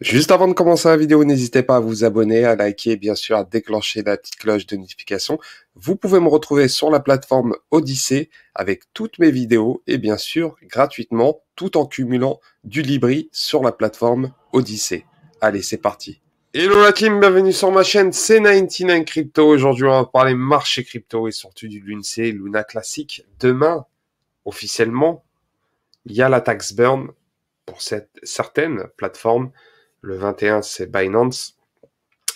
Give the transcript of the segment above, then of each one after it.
Juste avant de commencer la vidéo, n'hésitez pas à vous abonner, à liker et bien sûr à déclencher la petite cloche de notification. Vous pouvez me retrouver sur la plateforme Odyssée avec toutes mes vidéos et bien sûr gratuitement tout en cumulant du Libri sur la plateforme Odyssée. Allez, c'est parti. Hello la team, bienvenue sur ma chaîne, c'est 99 Crypto. Aujourd'hui, on va parler marché crypto et surtout du LUNC, Luna classique. Demain, officiellement, il y a la tax burn pour cette, certaines plateformes. Le 21, c'est Binance.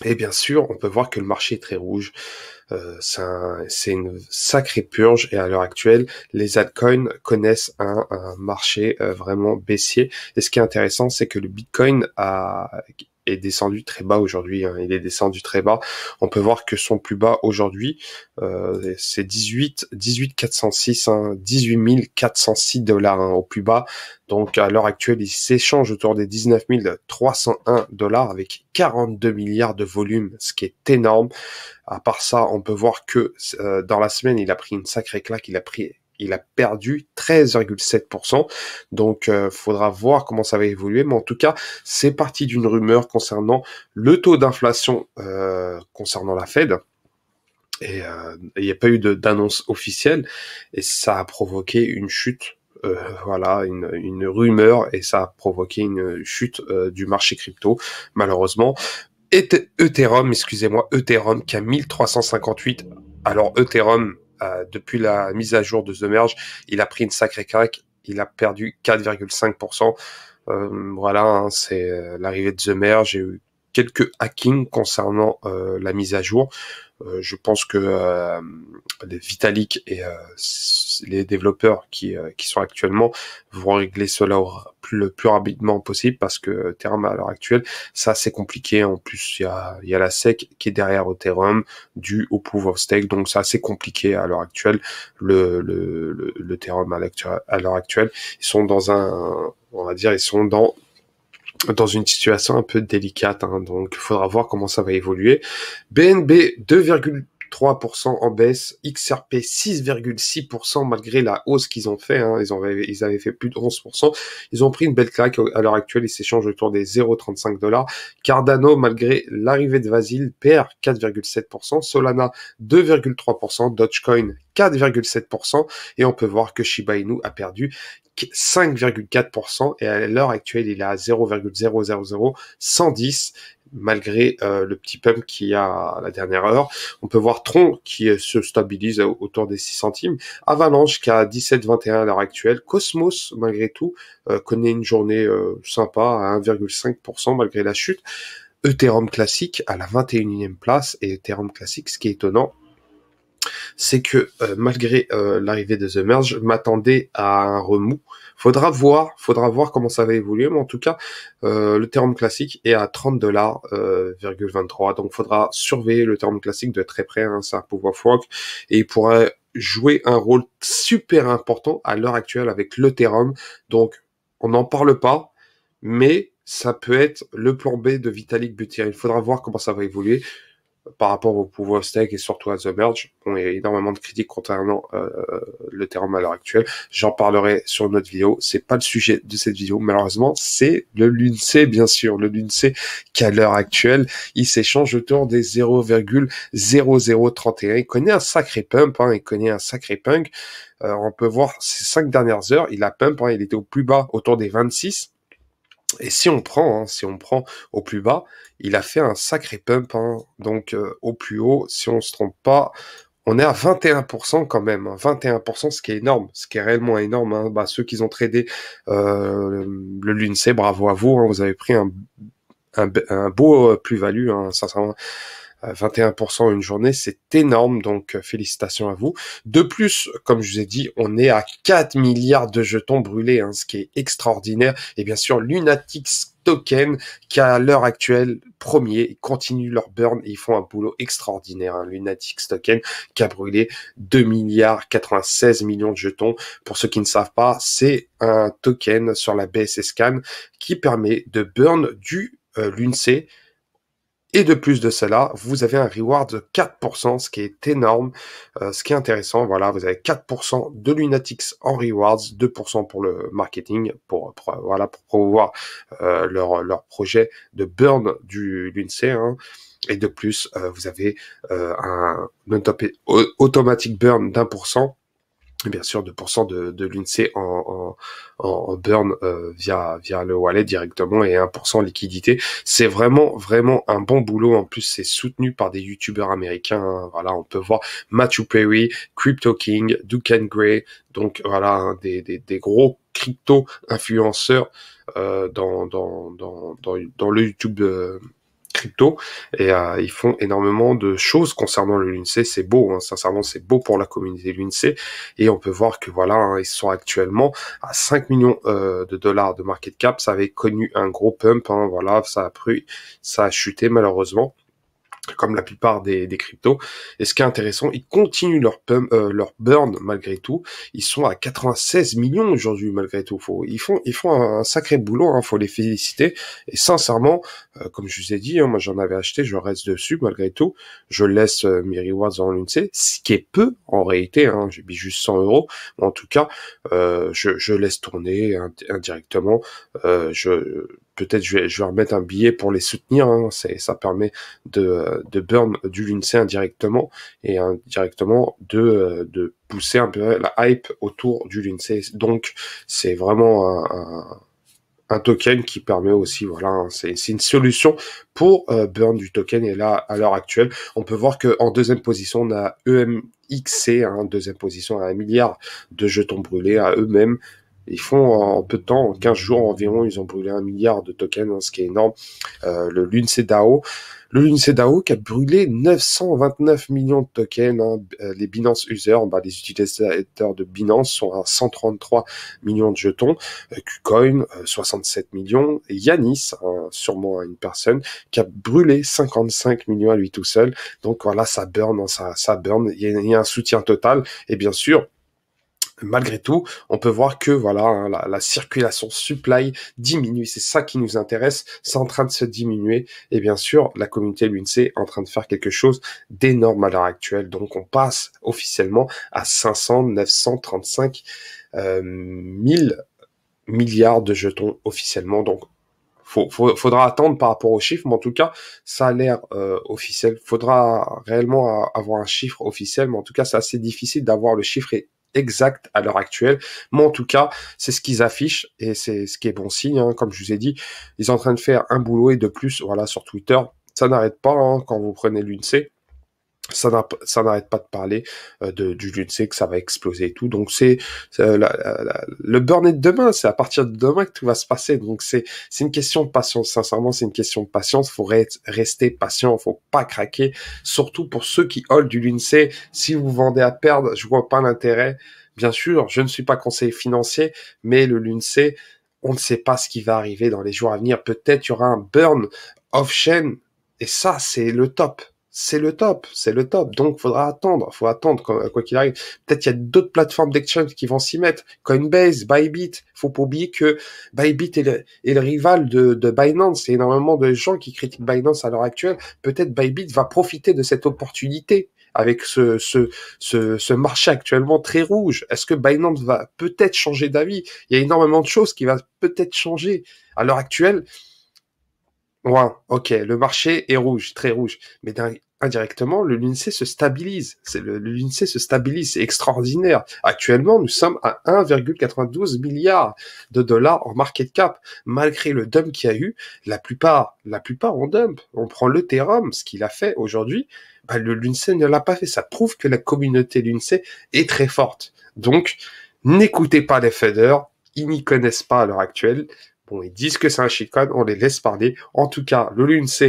Et bien sûr, on peut voir que le marché est très rouge. Euh, c'est une sacrée purge et à l'heure actuelle, les altcoins connaissent un, marché euh, vraiment baissier. Et ce qui est intéressant, c'est que le Bitcoin a, est descendu très bas aujourd'hui. Hein. Il est descendu très bas. On peut voir que son plus bas aujourd'hui, euh, c'est 18, 18 406, hein, 18 406 dollars hein, au plus bas. Donc à l'heure actuelle, il s'échange autour des 19 301 dollars avec 42 milliards de volume, ce qui est énorme. À part ça, on peut voir que euh, dans la semaine, il a pris une sacrée claque. Il a pris il a perdu 13,7%. Donc, euh, faudra voir comment ça va évoluer. Mais en tout cas, c'est parti d'une rumeur concernant le taux d'inflation euh, concernant la Fed. Et euh, il n'y a pas eu d'annonce officielle. Et ça a provoqué une chute voilà une, rumeur et ça a provoqué une chute du marché crypto malheureusement et Ethereum excusez-moi Ethereum qui a 1358 alors Ethereum euh, depuis la mise à jour de The Merge, il a pris une sacrée craque, il a perdu 4,5%. Euh, voilà, hein, c'est euh, l'arrivée de The Merge, j'ai eu quelques hackings concernant la mise à jour. je pense que Vitalik et les développeurs qui, euh, qui sont actuellement vont régler cela le plus rapidement possible parce que Ethereum euh, à l'heure actuelle, ça c'est compliqué. En plus, il y a, y a la SEC qui est derrière Ethereum dû au pouvoir of stake, donc ça c'est compliqué à l'heure actuelle. Le, le, le, le à l'heure actuelle, ils sont dans un, on va dire, ils sont dans dans une situation un peu délicate, hein. donc il faudra voir comment ça va évoluer. BNB 2, 3% en baisse, XRP 6,6% malgré la hausse qu'ils ont fait, hein. ils, ils avaient fait plus de 11%, ils ont pris une belle claque à l'heure actuelle, ils s'échangent autour des 0,35 dollars, Cardano malgré l'arrivée de Vasil perd 4,7%, Solana 2,3%, Dogecoin 4,7% et on peut voir que Shiba Inu a perdu 5,4% et à l'heure actuelle il est à 0,000110 malgré euh, le petit pump qu'il y a à la dernière heure. On peut voir Tron qui euh, se stabilise euh, autour des 6 centimes, Avalanche qui a 17,21 à l'heure actuelle, Cosmos malgré tout connaît une journée sympa à 1,5% malgré la chute, Ethereum classique à la 21e place et Ethereum classique, ce qui est étonnant, c'est que euh, malgré euh, l'arrivée de The Merge, je m'attendais à un remous. Faudra voir, faudra voir comment ça va évoluer, mais en tout cas, euh, le terme classique est à 30 dollars, 23, donc faudra surveiller le terme classique de très près, hein, c'est un pouvoir frog, et il pourrait jouer un rôle super important à l'heure actuelle avec le donc on n'en parle pas, mais ça peut être le plan B de Vitalik Buterin. Il faudra voir comment ça va évoluer par rapport au pouvoir Stake et surtout à The Merge, on a énormément de critiques concernant euh, euh, le terrain à l'heure actuelle. J'en parlerai sur notre vidéo. C'est pas le sujet de cette vidéo, malheureusement. C'est le LUNC, bien sûr. Le LUNC qu'à l'heure actuelle, il s'échange autour des 0,0031. Il connaît un sacré pump, hein, il connaît un sacré punk. Euh, on peut voir ces cinq dernières heures, il a pump, hein. il était au plus bas, autour des 26. Et si on prend, hein, si on prend au plus bas, il a fait un sacré pump. Hein. donc euh, au plus haut, si on se trompe pas, on est à 21% quand même. 21%, hein. ce qui est énorme, ce qui est réellement énorme. Bah, ceux qui ont tradé euh, le l'UNC, bravo à vous. vous avez pris un, beau euh, plus-value, sincèrement. 21% une journée, c'est énorme, donc euh, félicitations à vous. De plus, comme je vous ai dit, on est à 4 milliards de jetons brûlés, hein, ce qui est extraordinaire. Et bien sûr, Lunatics token qui à l'heure actuelle premier continue leur burn et ils font un boulot extraordinaire hein. Lunatics token qui a brûlé 2 milliards 96 millions de jetons pour ceux qui ne savent pas c'est un token sur la BSS qui permet de burn du euh, l'UNC et de plus de cela, vous avez un reward de 4%, ce qui est énorme, euh, ce qui est intéressant. Voilà, vous avez 4% de Lunatics en rewards, 2% pour le marketing, pour, voilà pour promouvoir euh, leur, leur projet de burn du l'UNC. E, hein. Et de plus, euh, vous avez un, un automatic burn d'un pour bien sûr 2% de, de e en, burn euh, via, via le wallet directement et 1% liquidité. C'est vraiment, vraiment un bon boulot. En plus, c'est soutenu par des youtubeurs américains. Hein. Voilà, on peut voir Matthew Perry, Crypto King, Duke Gray. Donc voilà, hein, des, des, gros crypto influenceurs euh, dans, dans, dans, le YouTube. Euh, et euh, ils font énormément de choses concernant le C'est beau, hein. sincèrement, c'est beau pour la communauté de et on peut voir que voilà, hein, ils sont actuellement à 5 millions euh, de dollars de market cap. Ça avait connu un gros pump, hein. voilà, ça a pris, ça a chuté malheureusement comme la plupart des, des, cryptos. Et ce qui est intéressant, ils continuent leur, euh, leur burn malgré tout. Ils sont à 96 millions aujourd'hui malgré tout. ils font, ils font un, sacré boulot, il hein, faut les féliciter. Et sincèrement, euh, comme je vous ai dit, hein, moi j'en avais acheté, je reste dessus malgré tout. Je laisse euh, mes rewards en l'une ce qui est peu en réalité. Hein. J'ai mis juste 100 euros. En tout cas, je, je, laisse tourner indirectement. je peut-être je vais, je vais remettre un billet pour les soutenir. Hein. ça permet de, de burn du lunce indirectement et indirectement de, de pousser un peu la hype autour du Luncey. Donc c'est vraiment un, un token qui permet aussi, voilà, hein, c'est une solution pour euh, burn du token. Et là, à l'heure actuelle, on peut voir qu'en deuxième position, on a EMXC, hein, deuxième position à un milliard de jetons brûlés à eux-mêmes. Ils font en peu de temps, en 15 jours environ, ils ont brûlé un milliard de tokens, ce qui est énorme. Euh, le LUNCDAO, le qui a brûlé 929 millions de tokens. Hein. Euh, les Binance Users, bah, les utilisateurs de Binance sont à 133 millions de jetons. Euh, KuCoin, 67 euh, millions. Et Yanis, hein, sûrement une personne, qui a brûlé 55 millions à lui tout seul. Donc voilà, ça burn, hein, ça, ça burn. Il il y a un soutien total. Et bien sûr, malgré tout, on peut voir que voilà hein, la, circulation supply diminue. C'est ça qui nous intéresse. C'est en train de se diminuer. Et bien sûr, la communauté l'UNC est en train de faire quelque chose d'énorme à l'heure actuelle. Donc, on passe officiellement à 500 935 euh, 1000 milliards de jetons officiellement. Donc, faut, faudra attendre par rapport aux chiffres, mais en tout cas, ça a l'air officiel. Euh, officiel. Faudra réellement avoir un chiffre officiel, mais en tout cas, c'est assez difficile d'avoir le chiffre exact à l'heure actuelle. Mais en tout cas, c'est ce qu'ils affichent et c'est ce qui est bon signe. Hein. Comme je vous ai dit, ils sont en train de faire un boulot et de plus, voilà, sur Twitter. Ça n'arrête pas hein, quand vous prenez l'UNC ça n'arrête pas de parler euh, du LUNC, que ça va exploser et tout. Donc c'est euh, le burn de demain, c'est à partir de demain que tout va se passer. Donc c'est une question de patience. Sincèrement, c'est une question de patience. Faut rester patient, faut pas craquer. Surtout pour ceux qui hold du LUNC. Si vous vendez à perdre, je vois pas l'intérêt. Bien sûr, je ne suis pas conseiller financier, mais le LUNC, on ne sait pas ce qui va arriver dans les jours à venir. Peut-être y aura un burn off chain. Et ça, c'est le top c'est le top, c'est le top. Donc, faudra attendre, faut attendre quoi qu'il arrive. Peut-être qu'il y a d'autres plateformes d'exchange qui vont s'y mettre. Coinbase, Bybit. Faut pas oublier que Bybit est le, est le rival de, de Binance. Il y a énormément de gens qui critiquent Binance à l'heure actuelle. Peut-être Bybit va profiter de cette opportunité avec ce, ce, ce, marché actuellement très rouge Est-ce que Binance va peut-être changer d'avis Il y a énormément de choses qui va peut-être changer. À l'heure actuelle, Ouais, ok, le marché est rouge, très rouge. Mais indirectement, le l'UNC e se stabilise. C'est le, e se stabilise, c'est extraordinaire. Actuellement, nous sommes à 1,92 milliard de dollars en market cap, malgré le dump qu'il y a eu. La plupart, la plupart ont dump. On prend le ce qu'il a fait aujourd'hui. Bah, le l'UNC e ne l'a pas fait. Ça prouve que la communauté LUNCE est très forte. Donc, n'écoutez pas les feders. Ils n'y connaissent pas à l'heure actuelle on Ils disent que c'est un chicane, on les laisse parler. En tout cas, le LUNC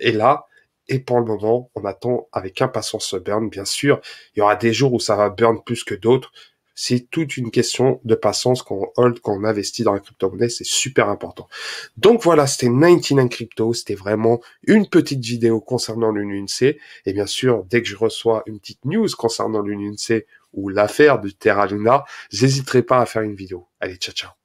est là. Et pour le moment, on attend avec impatience ce burn, bien sûr. Il y aura des jours où ça va burn plus que d'autres. C'est toute une question de patience qu'on hold, quand investit dans la crypto-monnaie. C'est super important. Donc voilà, c'était 99 Crypto. C'était vraiment une petite vidéo concernant l'UNC. Et bien sûr, dès que je reçois une petite news concernant l'UNC ou l'affaire de Terra Luna, j'hésiterai pas à faire une vidéo. Allez, ciao, ciao.